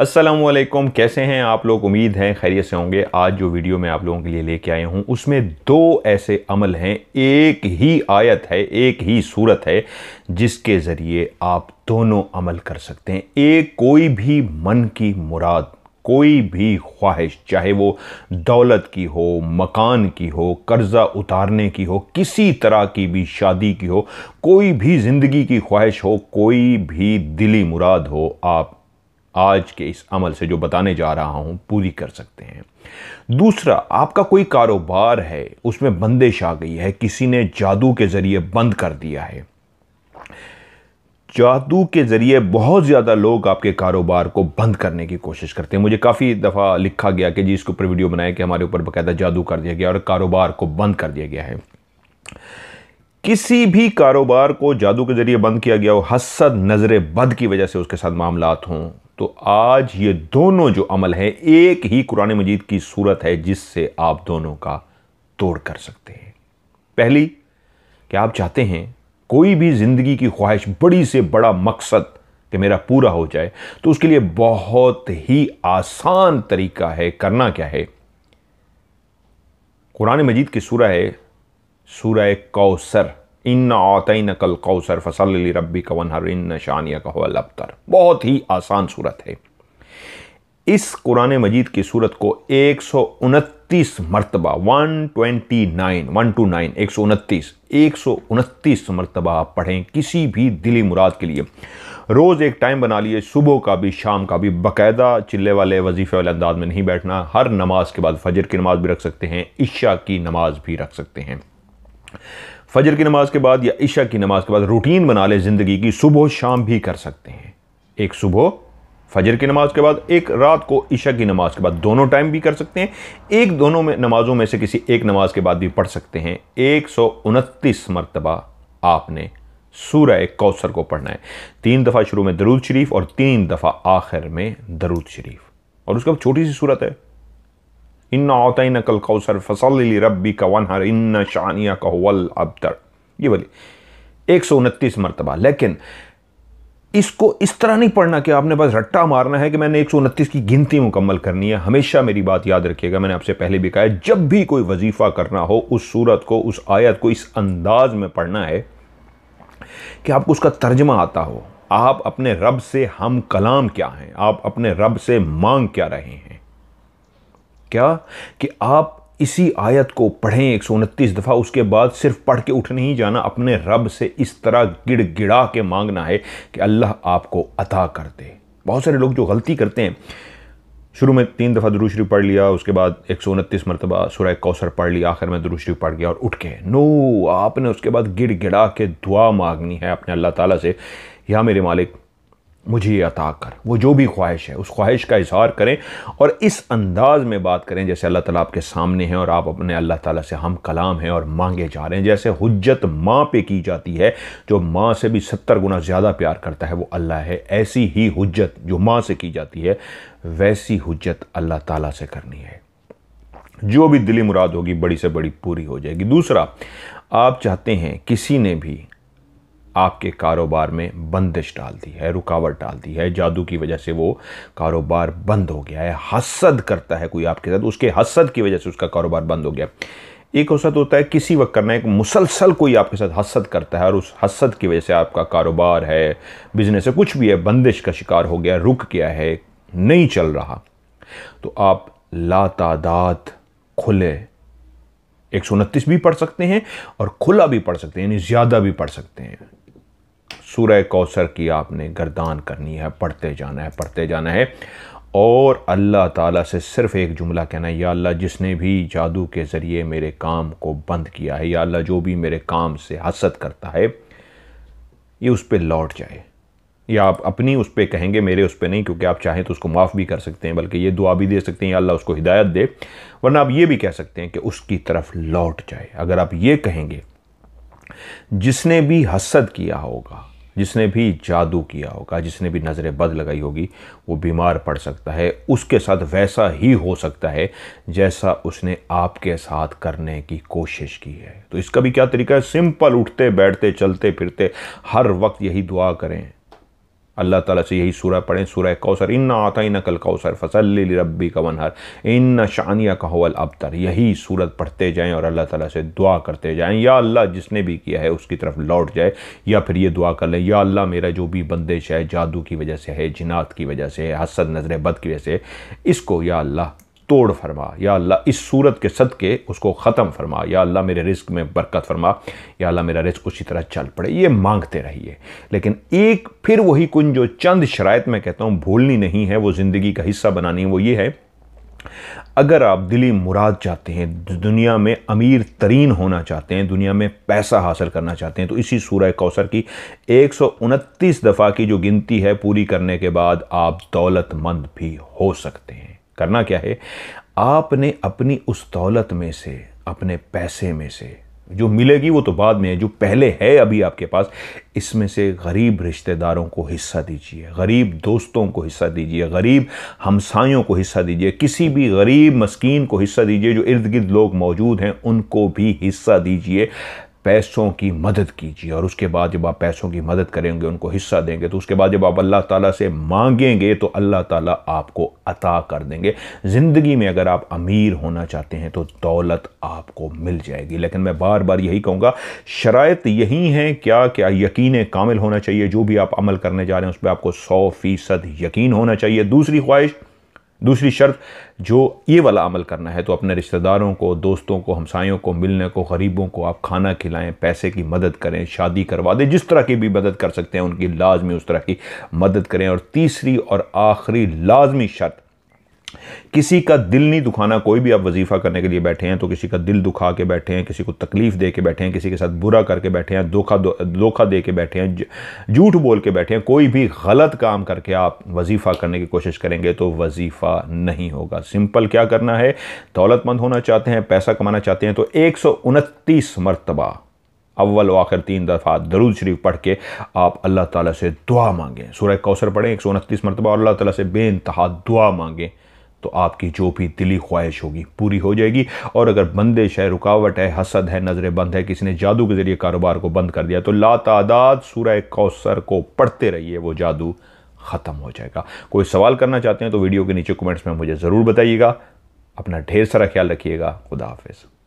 असलम कैसे हैं आप लोग उम्मीद हैं खैरियत से होंगे आज जो वीडियो मैं आप लोगों के लिए लेके आया हूँ उसमें दो ऐसे अमल हैं एक ही आयत है एक ही सूरत है जिसके ज़रिए आप दोनों अमल कर सकते हैं एक कोई भी मन की मुराद कोई भी ख्वाहिश चाहे वो दौलत की हो मकान की हो कर्ज़ा उतारने की हो किसी तरह की भी शादी की हो कोई भी ज़िंदगी की ख्वाहिश हो कोई भी दिली मुराद हो आप आज के इस अमल से जो बताने जा रहा हूँ पूरी कर सकते हैं दूसरा आपका कोई कारोबार है उसमें बंदिश आ गई है किसी ने जादू के ज़रिए बंद कर दिया है जादू के ज़रिए बहुत ज़्यादा लोग आपके कारोबार को बंद करने की कोशिश करते हैं मुझे काफ़ी दफ़ा लिखा गया कि जी इसके ऊपर वीडियो बनाया कि हमारे ऊपर बाकायदा जादू कर दिया गया और कारोबार को बंद कर दिया गया है किसी भी कारोबार को जादू के ज़रिए बंद किया गया हो हसद नज़र बद की वजह से उसके साथ मामला हों तो आज ये दोनों जो अमल हैं एक ही कुरान मजीद की सूरत है जिससे आप दोनों का तोड़ कर सकते हैं पहली कि आप चाहते हैं कोई भी ज़िंदगी की ख्वाहिश बड़ी से बड़ा मकसद कि मेरा पूरा हो जाए तो उसके लिए बहुत ही आसान तरीका है करना क्या है कुरान मजीद की सूरह है सूरह कौसर इन आतन कल कौसर फसल रबी कवन इन शानिया कहल अबतर बहुत ही आसान सूरत है इस कुरान मजीद की सूरत को एक सौ उनतीस मरतबा one twenty nine one two nine एक सौ उनतीस एक सौ उनतीस मरतबा आप पढ़ें किसी भी दिली मुराद के लिए रोज़ एक टाइम बना लिए सुबह का भी शाम का भी बाकायदा चिल्ले वाले वजीफ़े वाले अंदाज में नहीं बैठना हर नमाज के बाद फजर की नमाज भी रख सकते हैं इशा की नमाज भी रख सकते हैं फजर की नमाज़ के बाद या इशा की नमाज़ के बाद रूटीन बना लें ज़िंदगी की सुबह शाम भी कर सकते हैं एक सुबह फजर की नमाज़ के बाद एक रात को इशा की नमाज़ के बाद दोनों टाइम भी कर सकते हैं एक दोनों में नमाज़ों में से किसी एक नमाज के बाद भी पढ़ सकते हैं एक सौ उनतीस मरतबा आपने सूर्य कौसर को पढ़ना है तीन दफ़ा शुरू में दरूद शरीफ और तीन दफ़ा आखिर में दरूद शरीफ और उसके बाद छोटी सी सूरत है इन्ना अतन कल कौसर फसल रबी का वन हर इन्ना शानिया का वल अबतर ये बोली एक सौ उनतीस मरतबा लेकिन इसको इस तरह नहीं पढ़ना कि आपने बस रट्टा मारना है कि मैंने एक सौ उनतीस की गिनती मुकम्मल करनी है हमेशा मेरी बात याद रखिएगा मैंने आपसे पहले भी कहा है जब भी कोई वजीफ़ा करना हो उस सूरत को उस आयत को इस अंदाज में पढ़ना है कि आपको उसका तर्जमा आता हो आप अपने रब से हम कलाम क्या हैं आप अपने रब से मांग क्या रहे हैं क्या कि आप इसी आयत को पढ़ें एक सौ उनतीस दफ़ा उसके बाद सिर्फ पढ़ के उठ नहीं जाना अपने रब से इस तरह गिड़ गिड़ा के मांगना है कि अल्लाह आपको अता कर दे बहुत सारे लोग जो गलती करते हैं शुरू में तीन दफ़ा दुरुशरी पढ़ लिया उसके बाद एक सौ उनतीस मरतबा सुरह कौसर पढ़ लिया आखिर में दुरुशरी पढ़ गया और उठ के नो आपने उसके बाद गिड़ गिड़ा के दुआ मांगनी है अपने अल्लाह ताला से या मेरे मालिक मुझे अता कर वो जो भी ख्वाहिश है उस ख्वाहिश का इजहार करें और इस अंदाज में बात करें जैसे अल्लाह ताला आपके सामने हैं और आप अपने अल्लाह ताला से हम कलाम हैं और मांगे जा रहे हैं जैसे हुज्जत माँ पे की जाती है जो माँ से भी सत्तर गुना ज़्यादा प्यार करता है वो अल्लाह है ऐसी ही हुज्जत जो माँ से की जाती है वैसी हुज्जत अल्लाह ताला से करनी है जो भी दिली मुराद होगी बड़ी से बड़ी पूरी हो जाएगी दूसरा आप चाहते हैं किसी ने भी आपके कारोबार में बंदिश डाल दी है रुकावट डाल दी है जादू की वजह से वो कारोबार बंद हो गया है हसद करता है कोई आपके साथ उसके हसद की वजह से उसका कारोबार बंद हो गया एक औसत होता है किसी वक्त करना एक मुसलसल कोई आपके साथ हसद करता है और उस हसद की वजह से आपका कारोबार है बिजनेस है कुछ भी है बंदिश का शिकार हो गया रुक गया है नहीं चल रहा तो आप लातादात खुले एक भी पढ़ सकते हैं और खुला भी पढ़ सकते हैं यानी ज़्यादा भी पढ़ सकते हैं सूर्य कौसर की आपने गर्दान करनी है पढ़ते जाना है पढ़ते जाना है और अल्लाह ताला से सिर्फ़ एक जुमला कहना है या अल्लाह जिसने भी जादू के ज़रिए मेरे काम को बंद किया है या अल्लाह जो भी मेरे काम से हसद करता है ये उस पर लौट जाए या आप अपनी उस पर कहेंगे मेरे उस पर नहीं क्योंकि आप चाहें तो उसको माफ़ भी कर सकते हैं बल्कि ये दुआ भी दे सकते हैं या अल्लाह उसको हिदायत दे वरना आप ये भी कह सकते हैं कि उसकी तरफ लौट जाए अगर आप ये कहेंगे जिसने भी हसद किया होगा जिसने भी जादू किया होगा जिसने भी नज़रें बद लगाई होगी वो बीमार पड़ सकता है उसके साथ वैसा ही हो सकता है जैसा उसने आपके साथ करने की कोशिश की है तो इसका भी क्या तरीका है सिंपल उठते बैठते चलते फिरते हर वक्त यही दुआ करें अल्लाह ताला से यही सूरह पढ़ें सूरह कौसर इन आता इन कल कौसर फसल रब्बी का वनहर इन शानिया का हवल अबतर यही सूरत पढ़ते जाएं और अल्लाह ताला से दुआ करते जाएं या अल्लाह जिसने भी किया है उसकी तरफ लौट जाए या फिर ये दुआ कर लें या अल्लाह मेरा जो भी बंदिश है जादू की वजह से है जिनात की वजह से है हसद नज़र बद की वजह से इसको या अल्लाह तोड़ फरमा या अल्लाह इस सूरत के सदक़े उसको ख़त्म फरमा या अल्लाह मेरे रिस्क में बरकत फरमा या अल्लाह मेरा रिस्क उसी तरह चल पड़े ये मांगते रहिए लेकिन एक फिर वही कुन जो चंद शरात में कहता हूँ भूलनी नहीं है वो ज़िंदगी का हिस्सा बनानी वो ये है अगर आप दिली मुराद चाहते हैं दुनिया में अमीर तरीन होना चाहते हैं दुनिया में पैसा हासिल करना चाहते हैं तो इसी सूरह कौसर की एक दफ़ा की जो गिनती है पूरी करने के बाद आप दौलतमंद भी हो सकते हैं करना क्या है आपने अपनी उस दौलत में से अपने पैसे में से जो मिलेगी वो तो बाद में है जो पहले है अभी आपके पास इसमें से गरीब रिश्तेदारों को हिस्सा दीजिए गरीब दोस्तों को हिस्सा दीजिए गरीब हमसायों को हिस्सा दीजिए किसी भी गरीब मस्कीन को हिस्सा दीजिए जो इर्द गिर्द लोग मौजूद हैं उनको भी हिस्सा दीजिए पैसों की मदद कीजिए और उसके बाद जब आप पैसों की मदद करेंगे उनको हिस्सा देंगे तो उसके बाद जब आप अल्लाह ताला से मांगेंगे तो अल्लाह ताला आपको अता कर देंगे ज़िंदगी में अगर आप अमीर होना चाहते हैं तो दौलत आपको मिल जाएगी लेकिन मैं बार बार यही कहूँगा शरात यही हैं क्या क्या यकीन कामिल होना चाहिए जो भी आप अमल करने जा रहे हैं उस पर आपको सौ फ़ीसद यकीन होना चाहिए दूसरी ख्वाहिश दूसरी शर्त जो ये वाला अमल करना है तो अपने रिश्तेदारों को दोस्तों को हमसायों को मिलने को गरीबों को आप खाना खिलाएं पैसे की मदद करें शादी करवा दें जिस तरह की भी मदद कर सकते हैं उनकी लाजमी उस तरह की मदद करें और तीसरी और आखिरी लाजमी शर्त किसी का दिल नहीं दुखाना कोई भी आप वजीफ़ा करने के लिए बैठे हैं तो किसी का दिल दुखा के बैठे हैं किसी को तकलीफ़ दे के बैठे हैं किसी के साथ बुरा करके बैठे हैं धोखा धोखा दे के बैठे हैं झूठ बोल के बैठे हैं कोई भी गलत काम करके आप वजीफ़ा करने की कोशिश करेंगे तो वजीफ़ा नहीं होगा सिंपल क्या करना है दौलतमंद होना चाहते हैं पैसा कमाना चाहते हैं तो एक मरतबा अव्वल आखिर तीन दफ़ा दरूद शरीफ पढ़ के आप अल्लाह ताला से दुआ मांगें सूरह कौसर पढ़ें एक सौ उनतीस मरतबा और अल्लाह ताला से बेानतहा दुआ मांगें तो आपकी जो भी दिली ख्वाहिश होगी पूरी हो जाएगी और अगर बंदिश है रुकावट है हसद है नज़रें बंद है किसी ने जादू के ज़रिए कारोबार को बंद कर दिया तो ला तादाद सूरह कौसर को पढ़ते रहिए वो जादू ख़त्म हो जाएगा कोई सवाल करना चाहते हैं तो वीडियो के नीचे कमेंट्स में मुझे ज़रूर बताइएगा अपना ढेर सारा ख्याल रखिएगा खुदा हाफिज़